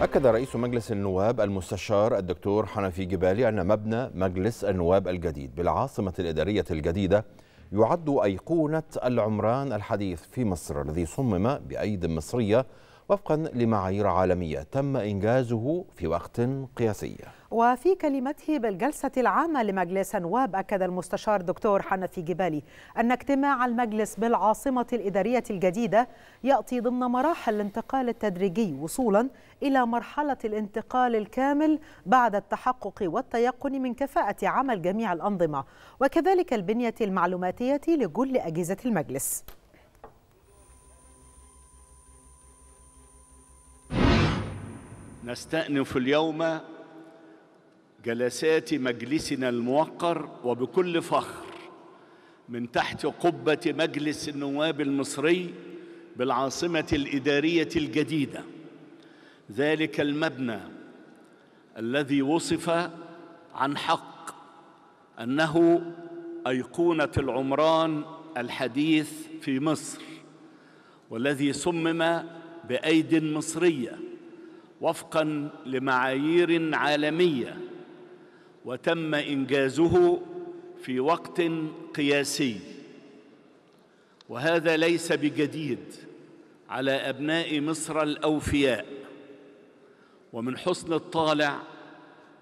أكد رئيس مجلس النواب المستشار الدكتور حنفي جبالي أن مبنى مجلس النواب الجديد بالعاصمة الإدارية الجديدة يعد أيقونة العمران الحديث في مصر الذي صمم بأيد مصرية وفقا لمعايير عالمية تم إنجازه في وقت قياسي وفي كلمته بالجلسة العامة لمجلس النواب أكد المستشار دكتور حنفي جبالي أن اجتماع المجلس بالعاصمة الإدارية الجديدة يأتي ضمن مراحل الانتقال التدريجي وصولا إلى مرحلة الانتقال الكامل بعد التحقق والتيقن من كفاءة عمل جميع الأنظمة وكذلك البنية المعلوماتية لكل أجهزة المجلس نستأنف اليوم جلسات مجلسنا الموقر وبكل فخر من تحت قبة مجلس النواب المصري بالعاصمة الإدارية الجديدة ذلك المبنى الذي وصف عن حق أنه أيقونة العمران الحديث في مصر والذي صمم بأيد مصريه وفقا لمعايير عالميه وتم انجازه في وقت قياسي وهذا ليس بجديد على ابناء مصر الاوفياء ومن حسن الطالع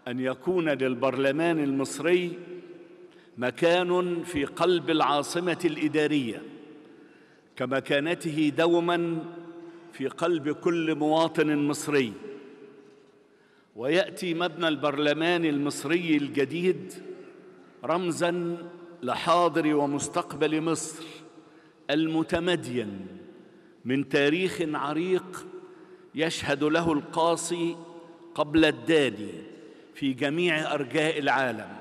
ان يكون للبرلمان المصري مكان في قلب العاصمه الاداريه كمكانته دوما في قلب كل مواطن مصري وياتي مبنى البرلمان المصري الجديد رمزا لحاضر ومستقبل مصر المتمدين من تاريخ عريق يشهد له القاصي قبل الداني في جميع ارجاء العالم